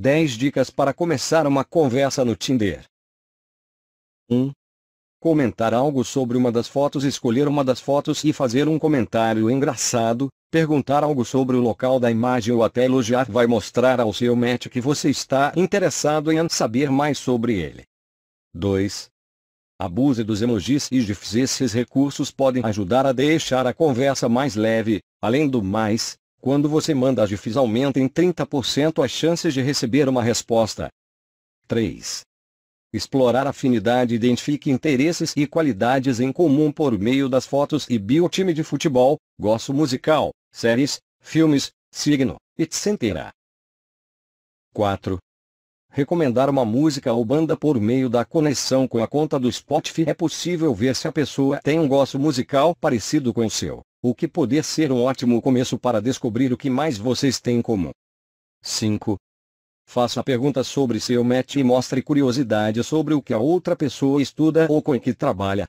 10 dicas para começar uma conversa no Tinder. 1. Comentar algo sobre uma das fotos, escolher uma das fotos e fazer um comentário engraçado, perguntar algo sobre o local da imagem ou até elogiar vai mostrar ao seu match que você está interessado em saber mais sobre ele. 2. Abuse dos emojis e gifs. Esses recursos podem ajudar a deixar a conversa mais leve, além do mais, quando você manda as GIFs aumenta em 30% as chances de receber uma resposta. 3. Explorar afinidade identifique interesses e qualidades em comum por meio das fotos e bio time de futebol, gosto musical, séries, filmes, signo, etc. 4. Recomendar uma música ou banda por meio da conexão com a conta do Spotify é possível ver se a pessoa tem um gosto musical parecido com o seu. O que poder ser um ótimo começo para descobrir o que mais vocês têm em comum. 5. Faça perguntas sobre seu match e mostre curiosidade sobre o que a outra pessoa estuda ou com que trabalha.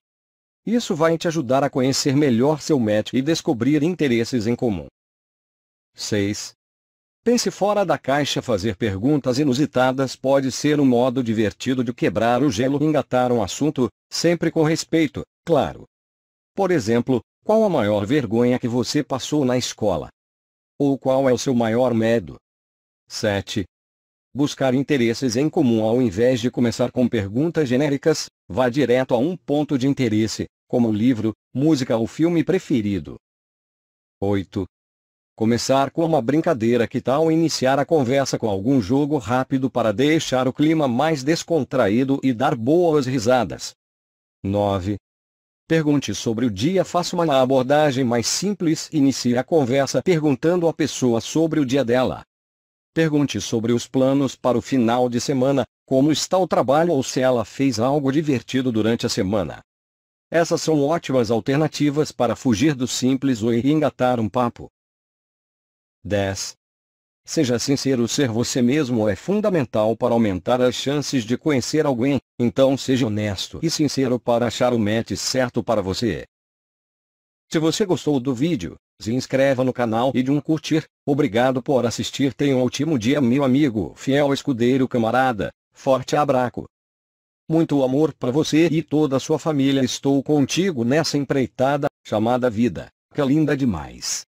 Isso vai te ajudar a conhecer melhor seu match e descobrir interesses em comum. 6. Pense fora da caixa fazer perguntas inusitadas pode ser um modo divertido de quebrar o gelo e engatar um assunto, sempre com respeito, claro. Por exemplo, qual a maior vergonha que você passou na escola? Ou qual é o seu maior medo? 7. Buscar interesses em comum ao invés de começar com perguntas genéricas, vá direto a um ponto de interesse, como livro, música ou filme preferido. 8. Começar com uma brincadeira que tal iniciar a conversa com algum jogo rápido para deixar o clima mais descontraído e dar boas risadas. 9. Pergunte sobre o dia, faça uma abordagem mais simples, inicie a conversa perguntando à pessoa sobre o dia dela. Pergunte sobre os planos para o final de semana, como está o trabalho ou se ela fez algo divertido durante a semana. Essas são ótimas alternativas para fugir do simples ou engatar um papo. 10. Seja sincero, assim ser você mesmo é fundamental para aumentar as chances de conhecer alguém, então seja honesto e sincero para achar o match certo para você. Se você gostou do vídeo, se inscreva no canal e de um curtir. Obrigado por assistir. Tenha um ótimo dia, meu amigo, fiel escudeiro camarada. Forte abraço. Muito amor para você e toda a sua família. Estou contigo nessa empreitada chamada vida. Que é linda demais.